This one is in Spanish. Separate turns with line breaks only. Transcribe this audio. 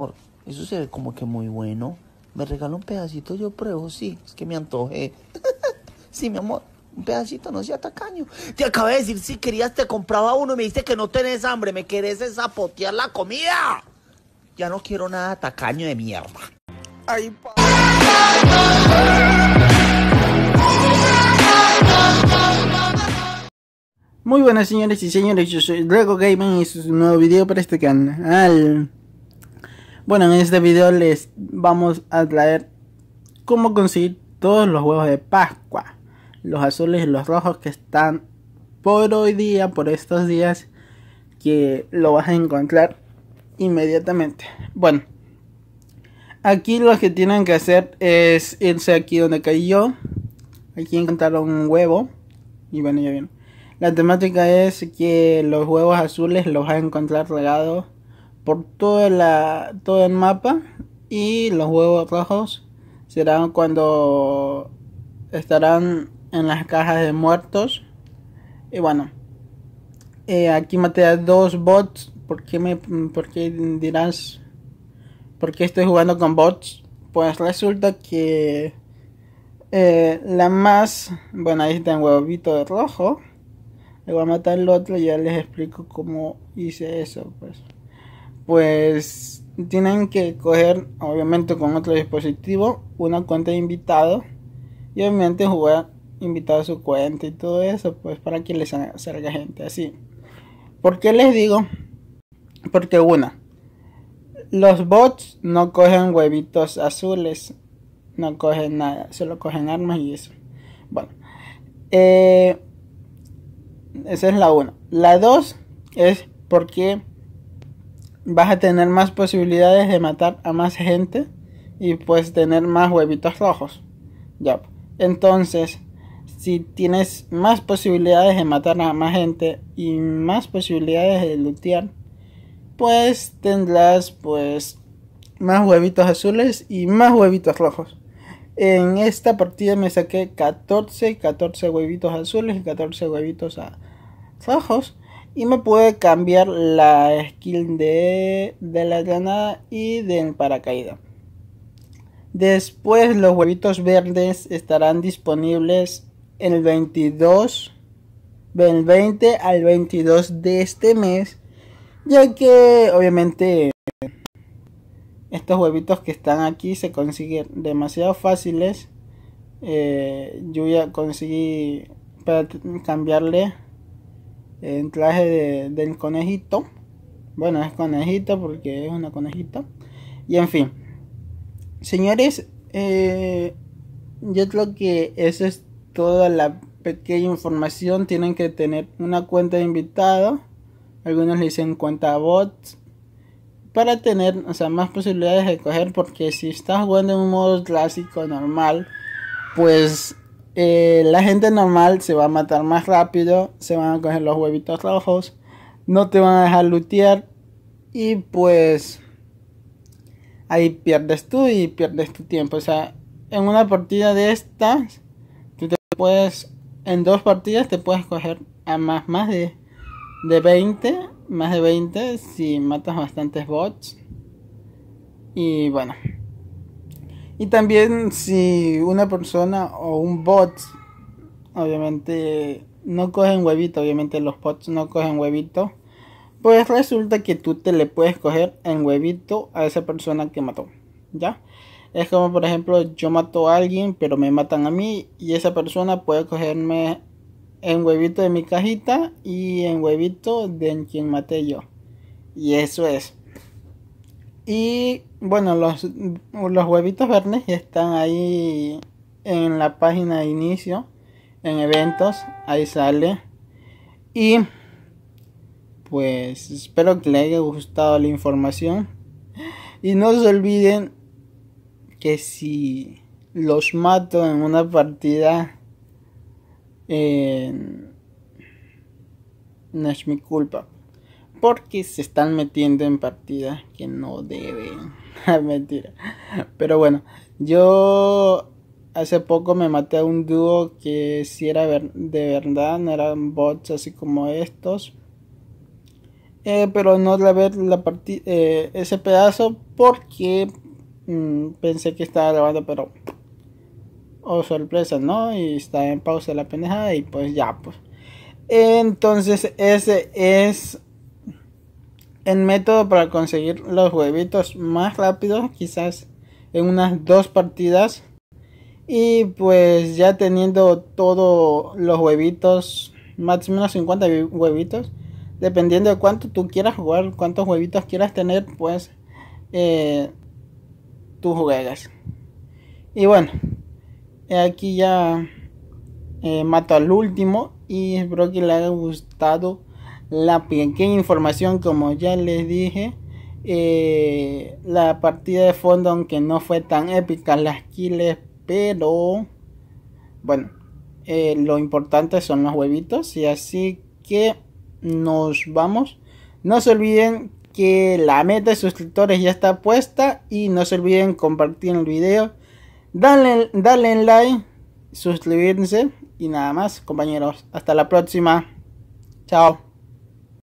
Oh, eso se ve como que muy bueno. ¿Me regaló un pedacito? Yo pruebo, sí. Es que me antoje sí, mi amor. Un pedacito, no sea tacaño. Te acabé de decir, si querías, te compraba uno y me dijiste que no tenés hambre. Me querés zapotear la comida. Ya no quiero nada tacaño de mierda. Ay, Muy buenas señores y señores, yo soy Drago Gaming y este es un nuevo video para este canal. Bueno, en este video les vamos a traer cómo conseguir todos los huevos de Pascua. Los azules y los rojos que están por hoy día, por estos días, que lo vas a encontrar inmediatamente. Bueno, aquí lo que tienen que hacer es irse aquí donde caí yo Aquí encontraron un huevo. Y bueno, ya bien. La temática es que los huevos azules los vas a encontrar regados por todo la, todo el mapa y los huevos rojos serán cuando estarán en las cajas de muertos. Y bueno, eh, aquí maté a dos bots. porque me, porque dirás? porque estoy jugando con bots? Pues resulta que eh, la más. Bueno, ahí está el huevito de rojo. Le voy a matar al otro y ya les explico cómo hice eso, pues pues tienen que coger, obviamente, con otro dispositivo, una cuenta de invitado y obviamente jugar invitado a su cuenta y todo eso, pues para que les salga gente así. ¿Por qué les digo? Porque una, los bots no cogen huevitos azules, no cogen nada, solo cogen armas y eso. Bueno, eh, esa es la una. La dos es porque vas a tener más posibilidades de matar a más gente y pues tener más huevitos rojos. Ya. Pues. Entonces, si tienes más posibilidades de matar a más gente y más posibilidades de lutear pues tendrás pues más huevitos azules y más huevitos rojos. En esta partida me saqué 14, 14 huevitos azules y 14 huevitos rojos. Y me puede cambiar la skin de, de la granada y del paracaídas. Después los huevitos verdes estarán disponibles el 22, del 20 al 22 de este mes, ya que obviamente estos huevitos que están aquí se consiguen demasiado fáciles. Eh, yo ya conseguí para cambiarle en traje del conejito. Bueno, es conejito porque es una conejita. Y en fin. Señores, eh, yo creo que esa es toda la pequeña información. Tienen que tener una cuenta de invitado. Algunos le dicen cuenta bots Para tener o sea, más posibilidades de coger. Porque si estás jugando en un modo clásico normal. Pues eh, la gente normal se va a matar más rápido, se van a coger los huevitos rojos, no te van a dejar lutear y pues ahí pierdes tú y pierdes tu tiempo. O sea, en una partida de estas, tú te puedes, en dos partidas te puedes coger a más, más de, de 20, más de 20 si matas bastantes bots. Y bueno. Y también si una persona o un bot, obviamente, no cogen huevito, obviamente los bots no cogen huevito, pues resulta que tú te le puedes coger en huevito a esa persona que mató, ¿ya? Es como por ejemplo yo mato a alguien pero me matan a mí y esa persona puede cogerme en huevito de mi cajita y en huevito de quien maté yo. Y eso es. Y bueno, los, huevitos verdes ya están ahí en la página de inicio, en eventos, ahí sale. Y pues espero que les haya gustado la información. Y no se olviden que si los mato en una partida, no es mi culpa porque se están metiendo en partida que no deben. Ah, mentira. Pero bueno, yo hace poco me maté a un dúo que si era de verdad, no eran bots así como estos. Eh, pero no ver la eh, ese pedazo porque mm, pensé que estaba grabando, pero oh sorpresa, ¿no? Y está en pausa la pendejada y pues ya, pues. Entonces ese es el método para conseguir los huevitos más rápido. quizás en unas dos partidas. Y pues ya teniendo todos los huevitos, más o menos 50 huevitos, dependiendo de cuánto tú quieras jugar, cuántos huevitos quieras tener, pues eh, tú juegas. Y bueno, aquí ya eh, mato al último y espero que le haya gustado la pequeña información como ya les dije eh, la partida de fondo aunque no fue tan épica las kills pero bueno eh, lo importante son los huevitos y así que nos vamos no se olviden que la meta de suscriptores ya está puesta y no se olviden compartir el video dale, like suscribirse y nada más compañeros hasta la próxima chao